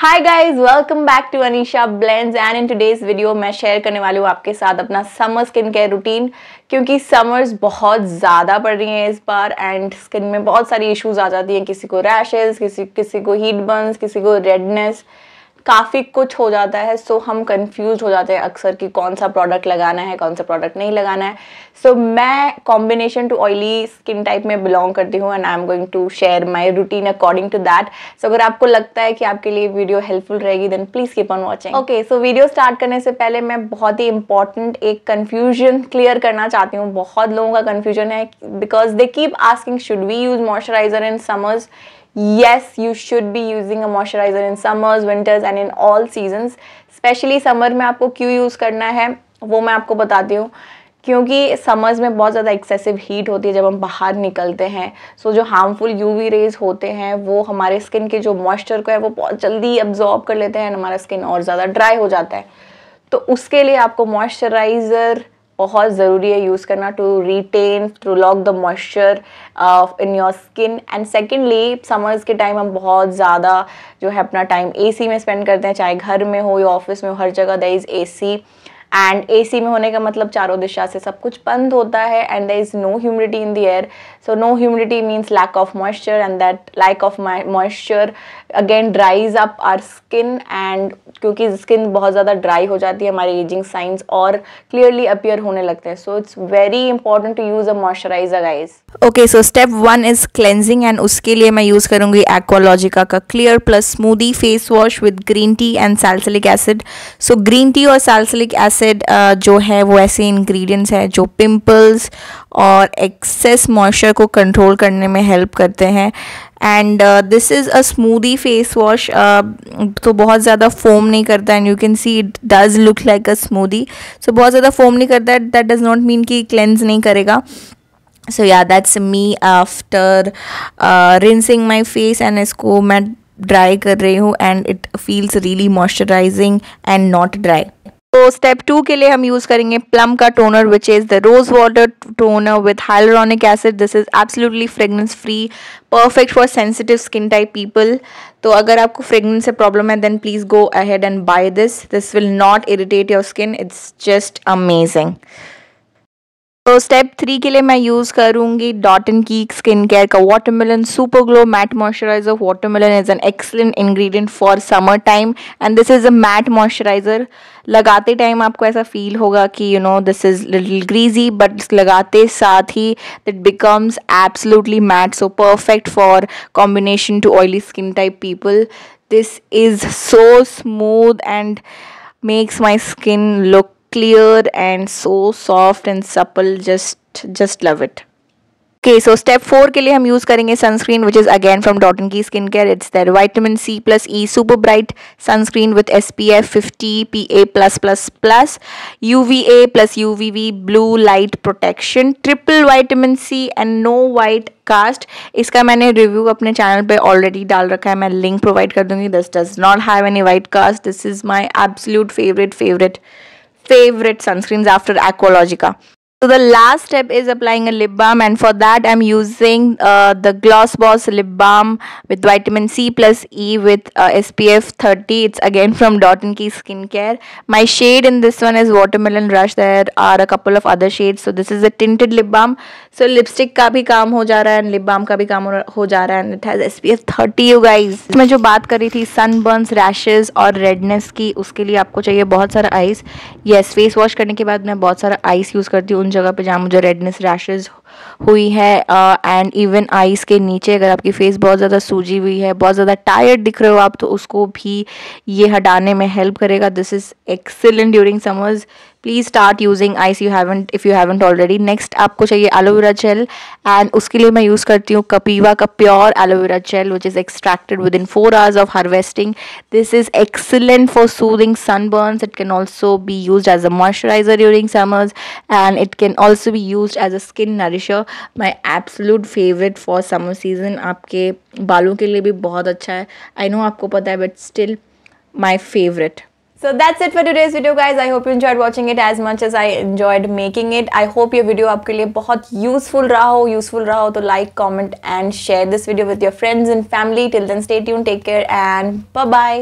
Hi guys welcome back to Anisha blends and in today's video मैं share करने वाली हूँ आपके साथ अपना समर स्किन केयर रूटीन क्योंकि समर्स बहुत ज़्यादा पड़ रही हैं इस बार एंड स्किन में बहुत सारी इश्यूज आ जाती हैं किसी को रैशेज़ किसी किसी को हीट बर्न्स किसी को रेडनेस काफ़ी कुछ हो जाता है सो so हम कंफ्यूज हो जाते हैं अक्सर कि कौन सा प्रोडक्ट लगाना है कौन सा प्रोडक्ट नहीं लगाना है सो so, मैं combination to oily skin type में बिलोंग करती हूँ and I am going to share my routine according to that so अगर आपको लगता है कि आपके लिए वीडियो हेल्पफुल रहेगी then please keep on watching okay so video start करने से पहले मैं बहुत ही इंपॉर्टेंट एक कन्फ्यूजन क्लियर करना चाहती हूँ बहुत लोगों का कन्फ्यूजन है because they keep asking should we use moisturiser in summers yes you should be using a moisturizer in summers winters and in all seasons specially summer में आपको क्यों use करना है वो मैं आपको बताती हूँ क्योंकि समर्स में बहुत ज़्यादा एक्सेसिव हीट होती है जब हम बाहर निकलते हैं सो so, जो हार्मफुल यूवी रेज होते हैं वो हमारे स्किन के जो मॉइस्चर को है वो बहुत जल्दी अब्जॉर्ब कर लेते हैं हमारा स्किन और ज़्यादा ड्राई हो जाता है तो उसके लिए आपको मॉइस्चराइज़र बहुत ज़रूरी है यूज़ करना to retain to lock the moisture in your skin and secondly summers के टाइम हम बहुत ज़्यादा जो है अपना टाइम ए में स्पेंड करते हैं चाहे घर में हो या ऑफिस में हो हर जगह the is A C and AC में होने का मतलब चारों दिशा से सब कुछ बंद होता है and there is no humidity in the air so no humidity means lack of moisture and that lack of moisture again dries up our skin and क्योंकि स्किन बहुत ज़्यादा ड्राई हो जाती है हमारे एजिंग साइंस और क्लियरली अपियर होने लगते हैं so it's very important to use a moisturiser guys okay so step one is cleansing and उसके लिए मैं यूज़ करूँगी एक्वालॉजिका का clear plus smoothie face wash with green tea and salicylic acid so green tea और salicylic acid acid uh, जो है वो ऐसे इंग्रेडिएंट्स हैं जो पिंपल्स और एक्सेस मॉइस्चर को कंट्रोल करने में हेल्प करते हैं and this is a smoothie face wash तो बहुत ज़्यादा फोम नहीं करता and you can see it does look like a smoothie so बहुत ज़्यादा फोम नहीं करता दैट डज़ नॉट मीन कि क्लेंज नहीं करेगा so yeah that's me after rinsing my face and इसको मैं ड्राई कर रही हूँ and it feels really moisturising and not dry तो स्टेप टू के लिए हम यूज़ करेंगे प्लम का toner which is the rose water toner with hyaluronic acid this is absolutely fragrance free perfect for sensitive skin type people तो अगर आपको fragrance से प्रॉब्लम है then please go ahead and buy this this will not irritate your skin it's just amazing तो step three के लिए मैं use करूँगी Dot and Key skin care का watermelon super glow matte moisturiser watermelon is an excellent ingredient for summer time and this is a matte moisturiser लगाते time आपको ऐसा feel होगा कि you know this is little greasy but लगाते साथ ही it becomes absolutely matte so perfect for combination to oily skin type people this is so smooth and makes my skin look clear and so soft and supple just just love it okay so step 4 ke liye hum use karenge sunscreen which is again from dot and key skincare it's their vitamin c plus e super bright sunscreen with spf 50 pa plus plus plus uva plus uvb blue light protection triple vitamin c and no white cast. इसका मैंने review अपने channel पे already डाल रखा है link link provide कर दूंगी This does not have any white cast. This is my absolute favorite favorite favorite sunscreens after Aqualogica. So the last step is applying a lip balm and for that I'm using uh, the Gloss Boss lip balm with vitamin C plus E with uh, SPF 30. It's again from Dot Key Skincare. My shade in this one is Watermelon Rush. There are a couple of other shades. So this is a tinted lip balm. So lipstick का भी काम हो जा रहा है and lip balm का भी काम हो जा रहा है and it has SPF 30 you guys. मैं जो बात कर रही थी sunburns, rashes और redness की उसके लिए आपको चाहिए बहुत सारा ice. Yes, face wash करने के बाद मैं बहुत सारा ice use करती हूँ जगह पे जहाँ मुझे रेडनेस रैशेज हुई है एंड इवन आईज के नीचे अगर आपकी फेस बहुत ज़्यादा सूजी हुई है बहुत ज़्यादा टायर्ड दिख रहे हो आप तो उसको भी ये हटाने में हेल्प करेगा this is excellent during summers please start using ice you haven't if you haven't already next आपको चाहिए एलोवेरा जेल एंड उसके लिए मैं यूज़ करती हूँ कपीवा का pure aloe vera gel which is extracted within four hours of harvesting this is excellent for soothing sunburns it can also be use as a moisturiser during summers and it can also be use as a skin nourish conditioner my absolute favourite for summer season आपके बालों के लिए भी बहुत अच्छा है I know आपको पता है but still my favourite So that's it for today's video guys. I hope you enjoyed watching it as much as I enjoyed making it. I hope your video आपके लिए बहुत useful रहा हो useful रहा हो तो like, comment and share this video with your friends and family. Till then stay tuned, take care and bye bye.